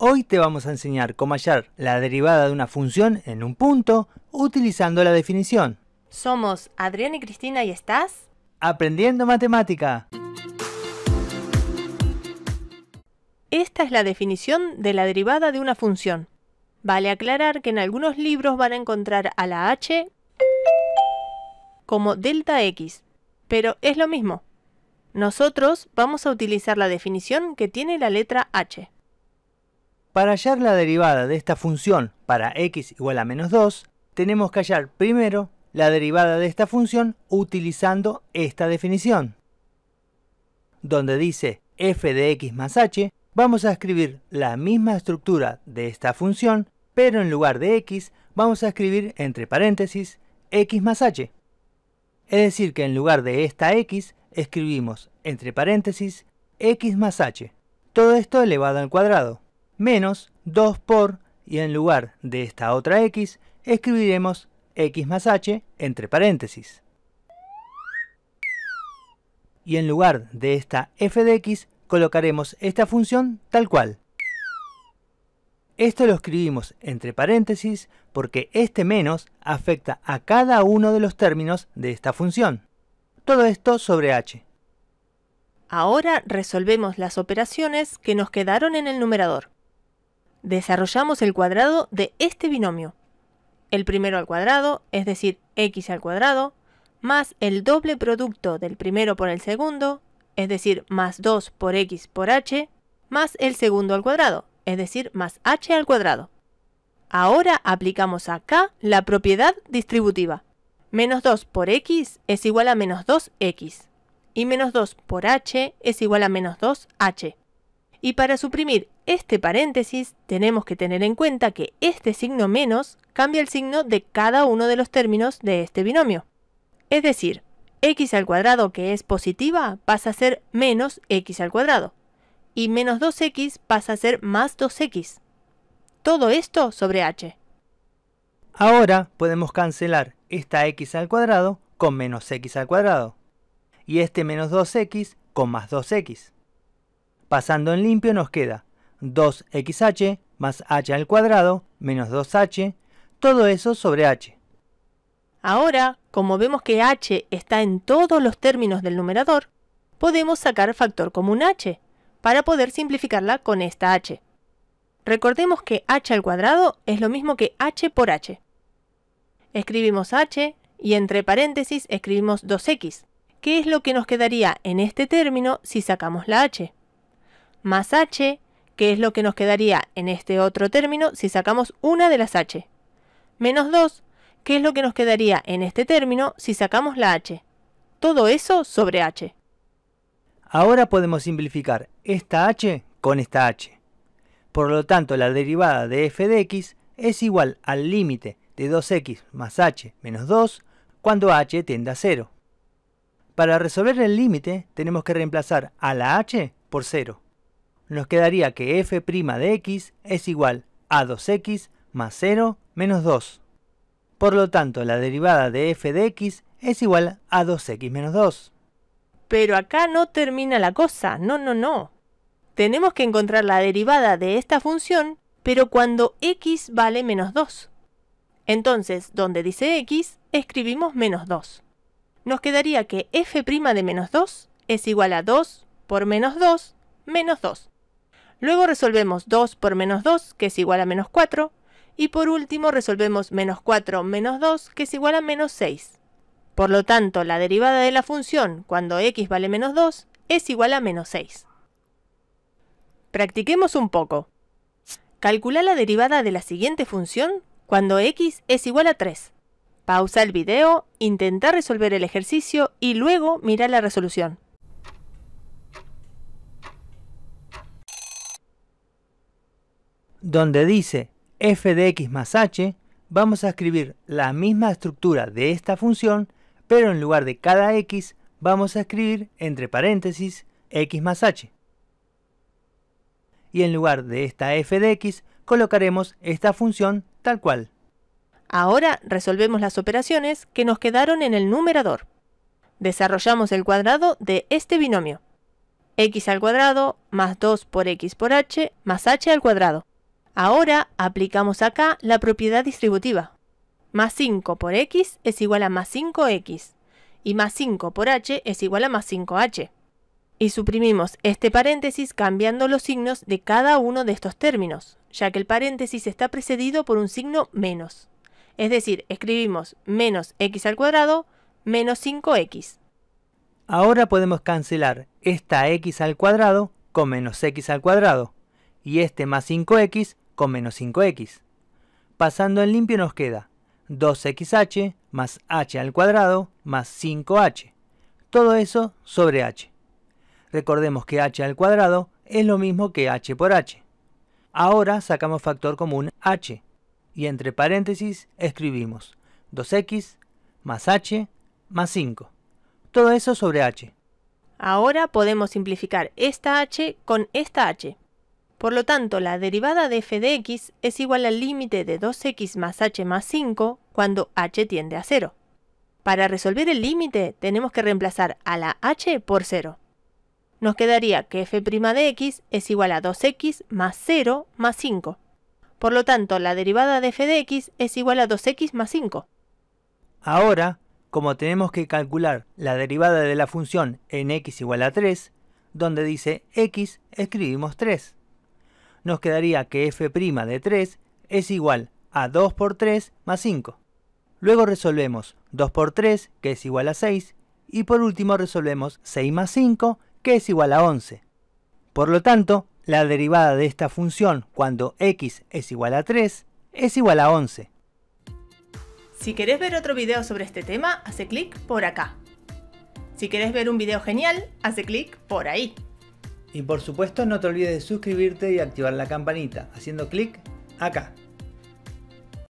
Hoy te vamos a enseñar cómo hallar la derivada de una función en un punto utilizando la definición. Somos Adrián y Cristina y estás aprendiendo matemática. Esta es la definición de la derivada de una función. Vale aclarar que en algunos libros van a encontrar a la h como delta x, pero es lo mismo. Nosotros vamos a utilizar la definición que tiene la letra h. Para hallar la derivada de esta función para x igual a menos 2, tenemos que hallar primero la derivada de esta función utilizando esta definición. Donde dice f de x más h, vamos a escribir la misma estructura de esta función, pero en lugar de x vamos a escribir entre paréntesis x más h. Es decir que en lugar de esta x escribimos entre paréntesis x más h. Todo esto elevado al cuadrado menos 2 por, y en lugar de esta otra x, escribiremos x más h entre paréntesis. Y en lugar de esta f de x, colocaremos esta función tal cual. Esto lo escribimos entre paréntesis porque este menos afecta a cada uno de los términos de esta función. Todo esto sobre h. Ahora resolvemos las operaciones que nos quedaron en el numerador desarrollamos el cuadrado de este binomio. El primero al cuadrado, es decir, x al cuadrado, más el doble producto del primero por el segundo, es decir, más 2 por x por h, más el segundo al cuadrado, es decir, más h al cuadrado. Ahora aplicamos acá la propiedad distributiva. Menos 2 por x es igual a menos 2x. Y menos 2 por h es igual a menos 2h. Y para suprimir este paréntesis, tenemos que tener en cuenta que este signo menos cambia el signo de cada uno de los términos de este binomio. Es decir, x al cuadrado que es positiva pasa a ser menos x al cuadrado y menos 2x pasa a ser más 2x. Todo esto sobre h. Ahora podemos cancelar esta x al cuadrado con menos x al cuadrado y este menos 2x con más 2x. Pasando en limpio nos queda 2xh más h al cuadrado menos 2h, todo eso sobre h. Ahora, como vemos que h está en todos los términos del numerador, podemos sacar factor común h, para poder simplificarla con esta h. Recordemos que h al cuadrado es lo mismo que h por h. Escribimos h y entre paréntesis escribimos 2x, que es lo que nos quedaría en este término si sacamos la h más h, que es lo que nos quedaría en este otro término si sacamos una de las h, menos 2, que es lo que nos quedaría en este término si sacamos la h. Todo eso sobre h. Ahora podemos simplificar esta h con esta h. Por lo tanto, la derivada de f de x es igual al límite de 2x más h menos 2 cuando h tiende a 0. Para resolver el límite tenemos que reemplazar a la h por 0 nos quedaría que f' de x es igual a 2x más 0 menos 2. Por lo tanto, la derivada de f de x es igual a 2x menos 2. Pero acá no termina la cosa, no, no, no. Tenemos que encontrar la derivada de esta función, pero cuando x vale menos 2. Entonces, donde dice x, escribimos menos 2. Nos quedaría que f' de menos 2 es igual a 2 por menos 2 menos 2. Luego resolvemos 2 por menos 2, que es igual a menos 4. Y por último resolvemos menos 4 menos 2, que es igual a menos 6. Por lo tanto, la derivada de la función, cuando x vale menos 2, es igual a menos 6. Practiquemos un poco. Calcula la derivada de la siguiente función cuando x es igual a 3. Pausa el video, intenta resolver el ejercicio y luego mira la resolución. donde dice f de x más h, vamos a escribir la misma estructura de esta función, pero en lugar de cada x vamos a escribir entre paréntesis x más h. Y en lugar de esta f de x colocaremos esta función tal cual. Ahora resolvemos las operaciones que nos quedaron en el numerador. Desarrollamos el cuadrado de este binomio. x al cuadrado más 2 por x por h más h al cuadrado. Ahora aplicamos acá la propiedad distributiva. Más 5 por x es igual a más 5x y más 5 por h es igual a más 5h. Y suprimimos este paréntesis cambiando los signos de cada uno de estos términos, ya que el paréntesis está precedido por un signo menos. Es decir, escribimos menos x al cuadrado menos 5x. Ahora podemos cancelar esta x al cuadrado con menos x al cuadrado y este más 5x con menos 5x. Pasando en limpio nos queda 2xh más h al cuadrado más 5h. Todo eso sobre h. Recordemos que h al cuadrado es lo mismo que h por h. Ahora sacamos factor común h y entre paréntesis escribimos 2x más h más 5. Todo eso sobre h. Ahora podemos simplificar esta h con esta h. Por lo tanto, la derivada de f de x es igual al límite de 2x más h más 5 cuando h tiende a 0. Para resolver el límite tenemos que reemplazar a la h por 0. Nos quedaría que f' de x es igual a 2x más 0 más 5. Por lo tanto, la derivada de f de x es igual a 2x más 5. Ahora, como tenemos que calcular la derivada de la función en x igual a 3, donde dice x escribimos 3 nos quedaría que f' de 3 es igual a 2 por 3 más 5. Luego resolvemos 2 por 3, que es igual a 6, y por último resolvemos 6 más 5, que es igual a 11. Por lo tanto, la derivada de esta función cuando x es igual a 3 es igual a 11. Si querés ver otro video sobre este tema, hace clic por acá. Si querés ver un video genial, hace clic por ahí. Y por supuesto no te olvides de suscribirte y activar la campanita haciendo clic acá.